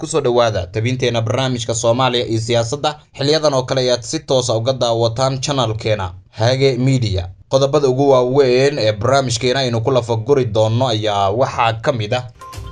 kusoo dhawaada tabinteena barnaamijka soomaaliya iyo siyaasadda xiliyadan oo kale ayaad si toosa ah uga daawataan janalkeena haage miidiya qodobada ugu waaweyn ee barnaamijkeena aynu ku lafaguri doonno ayaa waxaa ka mid ah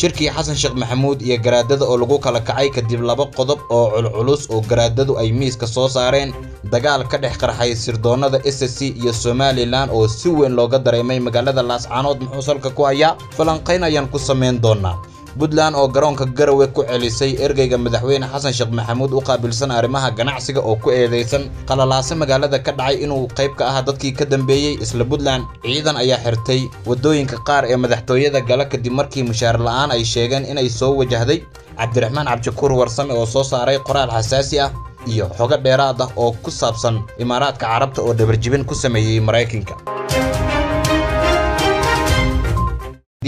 shirkii xasan sheekh maxamuud iyo garaadada oo lagu kala kacay kadib laba qodob oo culculus oo garaadadu ay miiska soo saareen dagaal ka dhex qarxay sirdoonnada s c iyo somalilan oo si weyn looga dareemay magaalada laascaanood muxuu salka ku hayaa falanqayn ayaan ku samayn doonaa puntland oo garoonka garowe ku celisay ergeyga madaxweyne xasan sheekh maxamuud u qaabilsan arrimaha ganacsiga oo ku eedaysan qalalaase magaalada ka dhacay inuu qayb ka ahaa dadkii ka dambeeyey isla puntland ciidan ayaa xirtay waddooyinka qaar ee madaxtooyada gala kadib markii mushaar la'aan ay sheegeen inay soo wajahday cabdiraxmaan cabdishakuur warsame oo soo saaray qoraal xasaasi ah iyo xogo dheeraad ah oo ku saabsan imaaraadka carabta oo dhabarjibin ku sameeyey maraykanka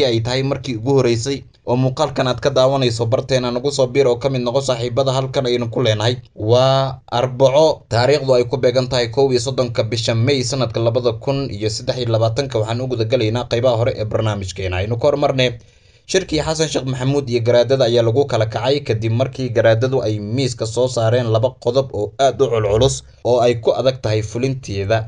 ay tahay markii ugu horreysay oo muuqaalkan aad ka daawanayso barteena nagu soo biir oo ka mid noqo saaxiibada halkan aynu ku leenahay waa arbaco taariikhdu ay ku beegan tahay kow iyo soddonka bisha may sannadka labada kun iyo saddex iyo labaatanka waxaan u gudagalaynaa qaybaha hore ee barnaamijkeena aynu ka hormarne shirkii xasan sheekh maxamuud iyo garaadada ayaa lagu kala kacay kadib markii garaadadu ay miiska soo saareen laba qodob oo aad u culculus oo ay ku adag tahay fulinteeda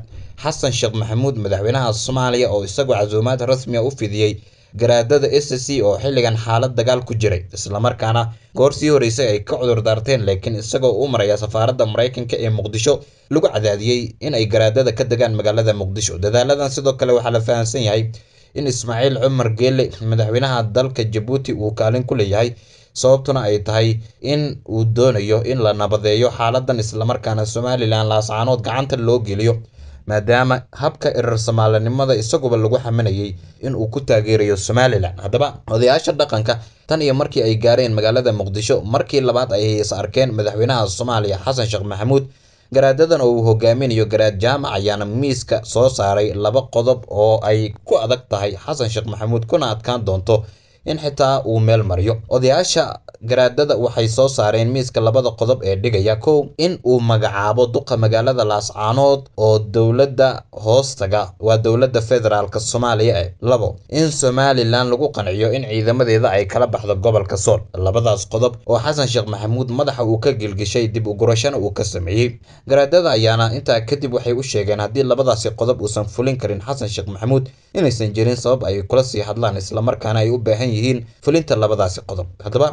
xasan sheekh maxamuud madaxweynaha soomaaliya oo isagoo casuumaad rasmiya u fidiyey garaadada s c oo xilligan xaalad dagaal ku jiray islamarkaana goor sii horeysay ay ka cudur daarteen laakiin isagoo u maraya safaaradda maraykanka ee muqdisho lagu cadaadiyey in ay garaadada ka degaan magaalada muqdisho dadaaladan sidoo kale waxaa la fahamsan yahay in ismaaciil cumar geele madaxweynaha dalka jabuuti uu kaalin ku leeyahay sababtuna ay tahay in uu doonayo in la nabadeeyo xaaladan islamarkaana somalilan laascaanood gacanta loo geliyo maadaama habka erer somaalinimada isaguba lagu xaminayay in uu ku taageerayo somalilan haddaba odayaasha dhaqanka tan iyo markii ay gaareen magaalada muqdisho markii labaad ay is arkeen madaxweynaha soomaaliya xasan sheekh maxamuud garaadadan oo uu hogaaminayo garaad jaamac ayaana miiska soo saaray laba qodob oo ay ku adag tahay xasan sheekh maxamuud kuna adkaan doonto in xitaa uu meel maryo odayaasha garaadada waxay soo saareen miiska labada qodob ee dhigaya kow in uu magacaabo duqa magaalada laascaanood oo dowladda hoostaga waa dowladda federaalk soomaaliya eh labo in somalilan lagu qanciyo in ciidamadeeda ay kala baxdo gobolka sool labadaas qodob oo xasan sheekh maxamuud madaxa uu ka gilgishay dib ugurashona uu ka sameeyey garaadada ayaana intaa kadib waxay u sheegeen haddii labadaasi qodob uusan fulin karin xasan sheekh maxamuud inaysan jirin sabab ay kula sii hadlaan islamarkaana ay u baahan yihiin yihiin fulinta labadaasi qodob haddaba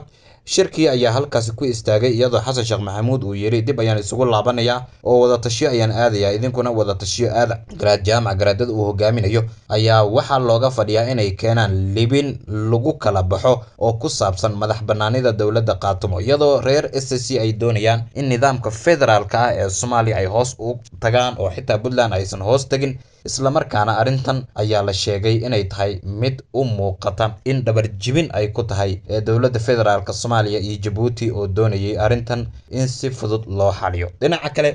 shirkii ayaa halkaasi ku istaagay iyadoo xasan sheekh maxamuud uu yidhi dib ayaan isugu laabanayaa oo wadatashiyo ayaan aadayaa idinkuna wadatashiyo aada garaad jaamac garaadada uu hogaaminayo ayaa waxaa looga fadhiyaa inay keenaan libin lagu kala baxo oo ku saabsan madax bannaanida dowladda qaatumo iyadoo reer s c ay doonayaan in nidaamka federaalka ah ee soomaaliya ay hoos u tagaan oo xitaa puntland aysan hoos tegin isla markaana arrintan ayaa la sheegay inay tahay mid u muuqata in dhabarjibin ay ku tahay ee dowladda federaalk soomaaliya iyo jabuuti oo doonayay arrintan in si fudud loo xaliyo dhinaca kale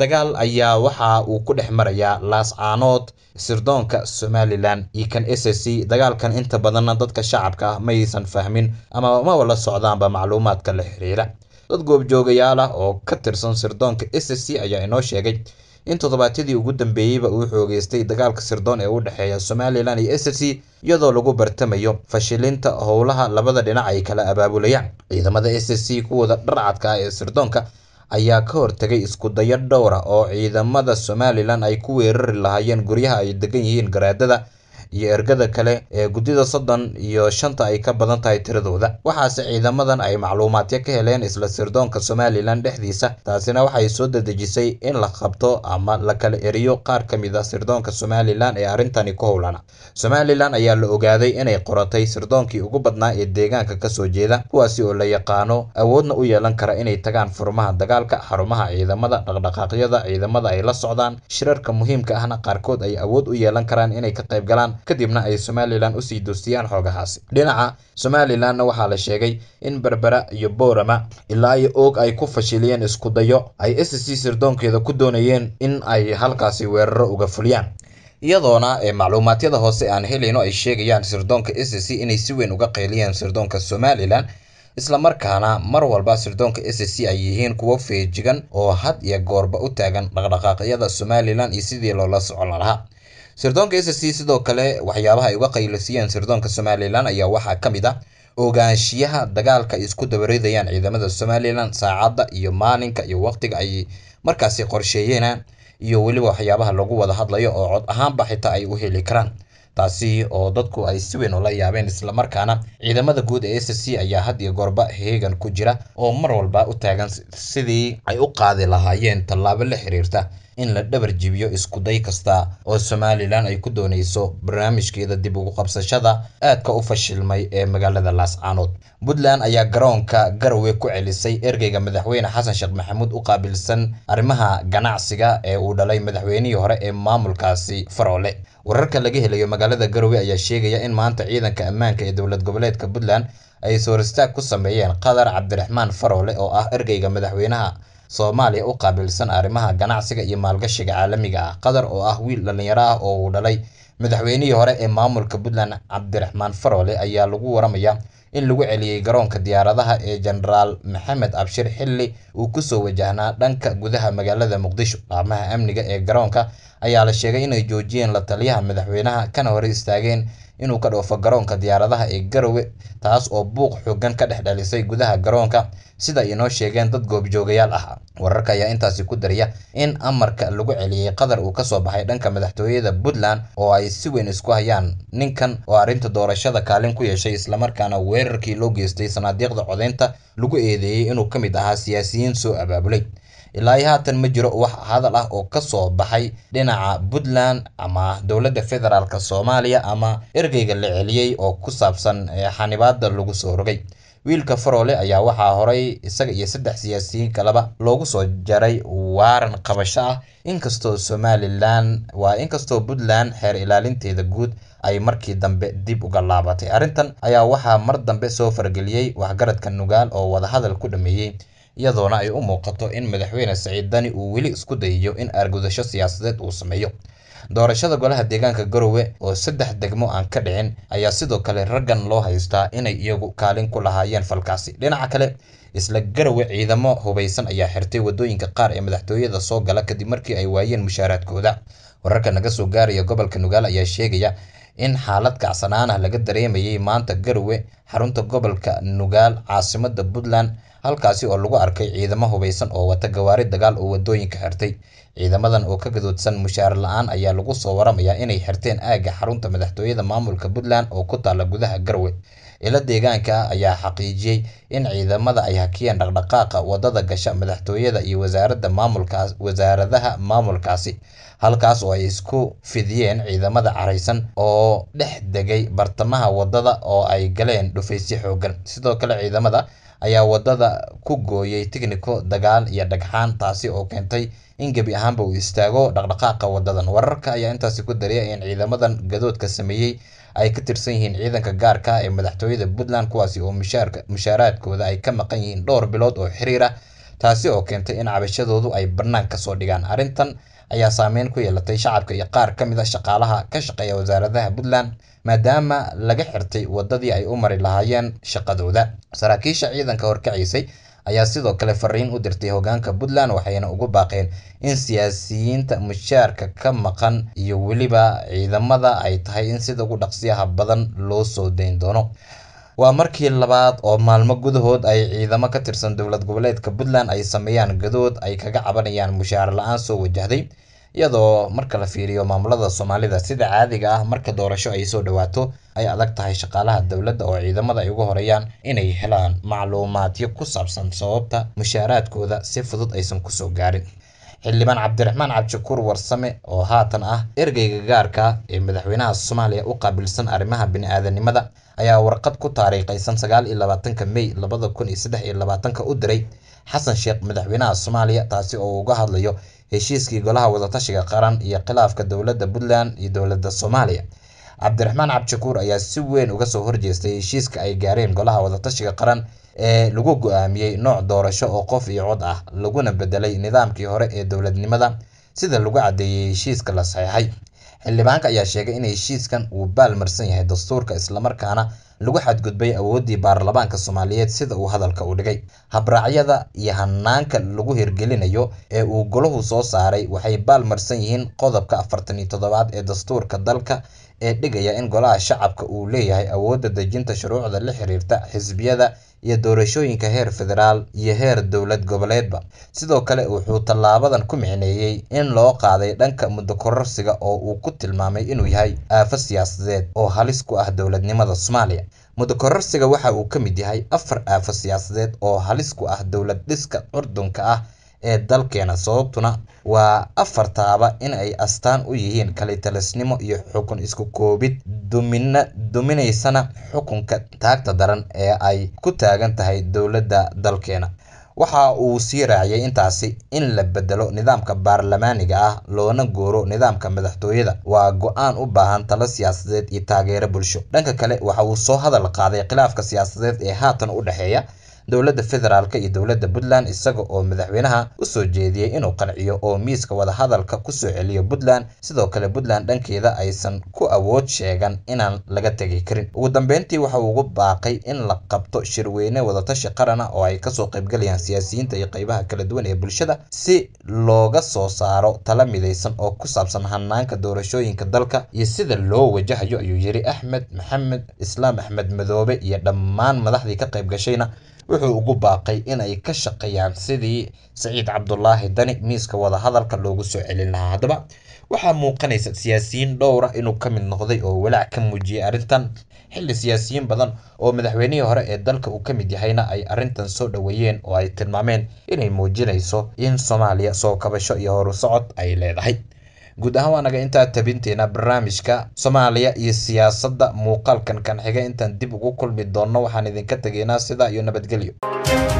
dagaal ayaa waxa uu ku dhex marayaa laascaanood sirdoonka somalilan iyo kan s s c dagaalkan inta badanna dadka shacabka ah maysan fahmin ama ma wala socdaanba macluumaadka la xiriira dad goobjoogayaal ah oo ka tirsan sirdoonka s s c ayaa inoo sheegay in toddobaadyadii ugu dambeeyeyba uu xoogaystay dagaalka sirdoon ee u dhexeeya somalilan iyo s r c iyadoo lagu bartamayo fashilinta howlaha labada dhinac ay kala abaabulayaan ciidamada s r c kuwada dharcadka ah ee sirdoonka ayaa ka hortegay iskudayo dhowra ah oo ciidamada somalilan ay ku weerari lahaayeen guryaha ay degan yihiin garaadada iyo ergada kale ee guddida soddon iyo shanta ay ka badan tahay tiradooda waxaase ciidamadan ay macluumaadyo ka heleen isla sirdoonka somalilan dhexdiisa taasina waxay soo dadejisay in la qabto ama la kala eriyo qaar ka mid a ah sirdoonka somalilan ee arrintani ku howlana somalilan ayaa la ogaaday inay qoratay sirdoonkii ugu badnaa ee deegaanka kasoo jeeda kuwaasi oo la yaqaano awoodna u yeelan kara inay tagaan furmaha dagaalka xarumaha ciidamada dhaqdhaqaaqyada ciidamada ay la socdaan shirarka muhiimka ahna qaarkood ay awood u yeelan karaan inay ka qayb galaan kadibna ay somalilan usii duustiyaan xoogahaasi dhinaca somalilanna waxaa la sheegay in berbera iyo boorama ilaa iyo oog ay ku fashiliyeen iskudayo ay s c sirdoonkeeda ku doonayeen in ay halkaasi weeraro uga fuliyaan iyadoona ee macluumaadyada hoose aan helayno ay sheegayaan sirdoonka s c inay si weyn uga qayliyeen sirdoonka somalilan islamarkaana mar walba sirdoonka s c ay yihiin kuwo feejigan oo had iyo goorba u taagan dhaqdhaqaaqyada somalilan iyo sidii loola socon lahaa sirdoonka s c sidoo kale waxyaabaha ay uga qaylosiiyeen sirdoonka somalilan ayaa waxaa ka mid ah ogaanshiyaha dagaalka ay isku dabaridayaan ciidamada somalilan saacadda iyo maalinka iyo waqtiga ay markaasi qorsheeyeenaan iyo weliba waxyaabaha lagu wada hadlayo oo cod ahaanba xitaa ay u heli karaan taasi oo dadku ay si weyn ula yaabeen islamarkaana ciidamada guud ee s c ayaa had iyo goorba heegan ku jira oo mar walba u taagan sidii ay u qaadi lahaayeen tallaabo la xiriirta in la dhabar jibiyo iskuday kasta oo somalilan ay ku doonayso barnaamijkeeda dib ugu qabsashada aadka u fashilmay ee magaalada laascaanood puntland ayaa garoonka garowe ku celisay ergeyga madaxweyne xasan sheekh maxamuud u qaabilsan arrimaha ganacsiga ee uu dhalay madaxweynihii hore ee maamulkaasi faroole wararka laga helayo magaalada garowe ayaa sheegaya in maanta ciidanka ammaanka ee dowlad goboleedka puntland ay sooristaag ku sameeyeen qatar cabdiraxmaan faroole oo ah ergeyga madaxweynaha Soomaaliya u qaabilsan arrimaha ganacsiga iyo maalgashiga caalamiga ah. Qatar oo ah wiil dhallinyaro ah oo uu dhalay madaxweynihii hore ee maamulka Puntland Cabdiraxmaan Farole ayaa lagu waramayaa in lagu celiyey garoonka diyaaradaha ee jenaraal Maxamed abshir xilli uu kusoo wajahnaa dhanka gudaha magaalada Muqdisho. Laamaha amniga ee garoonka ayaa la sheegay inay joojiyeen la taliyaha madaxweynaha kana hore istaageen inuu ka dhoofo garoonka diyaaradaha ee garowe taas oo buuq xoogan ka dhex dhalisay gudaha garoonka sida inoo sheegeen dad goobjoogayaal ahaa wararka ayaa intaasi ku darya in amarka lagu celiyey qatar uu ka soo baxay dhanka madaxtooyada puntland oo ay si weyn isku hayaan ninkan oo arrinta doorashada kaalin ku yeeshay islamarkaana weerarkii loo geystay sanaadiiqda codeynta lagu eedeeyey inuu ka mid ahaa siyaasiyiin soo abaabulay ilaa iyo haatan ma jiro wax hadal ah oo ka soo baxay dhinaca puntland ama dowladda federaalk soomaaliya ama ergeyga la celiyey oo ku saabsan eh, xanibaada lagu soo rogay wiilka faroole ayaa waxaa horay isaga iyo saddex siyaasiyiin kaleba loogu soo jaray waaran qabasho ah inkastoo somalilan waa inkastoo puntland xeer ilaalinteeda guud ay markii dambe dib uga laabatay arrintan ayaa waxaa mar dambe soo fargeliyey waxgaradka nugaal oo wadahadal ku dhameeyey iyadoona ay u muuqato in madaxweyne saciid dani uu weli isku dayayo in aargudasho siyaasadeed uu sameeyo doorashada golaha deegaanka garowe oo saddex degmo aan ka dhicin ayaa sidoo kale raggan loo haystaa inay iyagu kaalin ku lahaayeen falkaasi dhinaca kale isla garowe ciidamo hubaysan ayaa xirtay waddooyinka qaar ee madaxtooyada soo gala kadib markii ay waayeen mushaaraadkooda wararka naga soo gaaraya gobolka nugaal ayaa sheegaya in xaalad kacsanaanah laga dareemayay maanta garowe xarunta gobolka nugaal caasimada puntland halkaasi oo lagu arkay ciidamo hubaysan oo wata gawaari dagaal oo wadooyinka xirtay ciidamadan oo ka gadoodsan mushaar la-aan ayaa lagu soo waramayaa inay xirteen aagga xarunta madaxtooyada maamulka puntland oo ku taala gudaha garwe ilo deegaanka ayaa xaqiijiyey in ciidamada ay hakiyeen dhaqdhaqaaqa waddada gasha madaxtooyada iyo wasaaradda maamulkaas wasaaradaha maamulkaasi halkaas oo ay isku fidiyeen ciidamada caraysan oo dhex degay bartamaha waddada oo ay galeen dhufaysyo xooggan sidoo kale ciidamada ayaa wadada ku gooyay tikniko dagaal iyo dhagxaan taasi oo keentay in gebi ahaanba uu istaago dhaqdhaqaaqa wadadan wararka ayaa intaasi ku daraya in ciidamadan gadoodka sameeyey ay ka tirsan yihiin ciidanka gaarka ah ee madaxtooyada puntland kuwaasi oo mushaaraadkooda ay ka maqan yihiin dhowr bilood oo xiriira ah, taasi oo keentay in cabashadoodu ay bannaan ka soo dhigaan arrintan ayaa saameyn ku yeelatay shacabka iyo qaar ka mid a ah shaqaalaha ka shaqeeya wasaaradaha puntland maadaama laga xirtay waddadii ay u mari lahaayeen shaqadooda saraakiisha ciidanka horkacaysay ayaa sidoo kale fariin u dirtay hogaanka puntland waxayna ugu baaqeen in siyaasiyiinta mushaarka ka maqan iyo weliba ciidamada ay tahay in sida ugu dhaqsiyaha badan loo soo dayn doono waa markii labaad oo maalmo gudahood ay ciidamo ka tirsan dowlad goboleedka puntland ay sameeyaan gadood ay kaga cabanayaan mushaar la-aan soo wajahday iyadoo marka la fiiriyo maamulada soomaalida sida caadiga ah marka doorasho ay soo dhawaato ay adag tahay shaqaalaha dowladda oo ciidamada ay uga horeeyaan inay helaan macluumaadyo ku saabsan sababta mushaaraadkooda si fudud aysan kusoo gaarin xildhibaan cabdiraxmaan cabdishakuur warsame oo haatan ah ergeyga gaarka ah ee madaxweynaha soomaaliya u qaabilsan arrimaha bini-aadanimada ayaa warqad ku taariikhaysan sagaal iyo labaatanka mey labada kun iyo saddex iyo labaatanka u diray xasan sheekh madaxweynaha soomaaliya taasi oo uga hadlayo heshiiskii golaha wadatashiga qaran iyo khilaafka dowladda puntland iyo dowladda soomaaliya cabdiraxmaan cabdishakuur ayaa si weyn uga soo horjeestay heshiiska ay gaareen golaha wadatashiga qaran ee lagu go-aamiyey nooc doorasho oo qof iyo cod ah laguna bedelay nidaamkii hore ee dowladnimada sida lagu caddeeyey heshiiska la saxeexay xildhibaanka ayaa sheegay in heshiiskan uu baalmarsan yahay dastuurka islamarkaana lagu xadgudbay awooddii baarlamaanka soomaaliyeed sida uu hadalka u dhigay habraacyada iyo hanaanka lagu hirgelinayo ee uu golahu soo saaray waxay baalmarsan yihiin qodobka afartan iyo toddobaad ee dastuurka dalka ee dhigaya in Golaha Shacabka uu leeyahay awoodda dejinta shuruucda la xiriirta xisbiyada iyo doorashooyinka heer federaal iyo heer dowlad-goboleedba. Sidoo kale, wuxuu tallaabadan ku micneeyey in loo qaaday dhanka muddo-kororsiga oo uu ku tilmaamay inuu yahay "aafo siyaasadeed" oo halis ku ah dowladnimada Soomaaliya. muddo waxa uu ka mid yahay afar aafo siyaasadeed oo halis ku ah dowlad-dhiska Curdunka ah ee dalkeena sababtuna waa afartaaba in ay astaan u yihiin kalitalisnimo iyo xukun isku koobid duminaysana xukunka taagta daran ee ay ku taagan tahay dowladda dalkeena waxa uu sii raaciyay intaasi in la bedelo nidaamka baarlamaaniga ah loona guuro nidaamka madaxtooyada waa go-aan u baahan talo siyaasadeed iyo taageero bulsho dhanka kale waxa uu soo hadal qaaday khilaafka siyaasadeed ee haatan u dhexeeya dowladda federaalk iyo dowladda puntland isaga oo madaxweynaha usoo jeediyey inuu qanciyo oo miiska wadahadalka kusoo celiyo puntland sidoo kale puntland dhankeeda aysan ku awood sheegan inaan laga tegi karin ugu dambeyntii waxa uu ugu baaqay in la qabto shirweyne wadatashi qaran a oo ay kasoo qaybgalayaan siyaasiyiinta iyo qaybaha kala duwan ee bulshada si looga soo saaro tala midaysan oo ku saabsan hanaanka doorashooyinka dalka iyo sida loo wajahayo ayuu yiri axmed maxamed islaam axmed madoobe iyo dhammaan madaxdii ka qayb gashayna wuxuu ugu baaqay inay ka shaqeeyaan sidii saciid cabdulaahi dani miiska wadahadalka loogu soo celin lahaa haddaba waxaa muuqanaysa siyaasiyiin dhowra ah inuu ka mid noqday oo walaac ka muujiyey arrintan xilli siyaasiyiin badan oo madaxweynihii hore ee dalka uu ka mid yahayna ay arrintan soo dhoweeyeen oo ay tilmaameen inay muujinayso in soomaaliya soo kabasho iyo horusocod ay leedahay guud ahaan waa naga intaa tabinteena barnaamijka soomaaliya iyo siyaasadda muuqaalkan kan xiga intaan dib ugu kulmi doonno waxaan idinka tegaynaa sidaa iyo nabadgelyo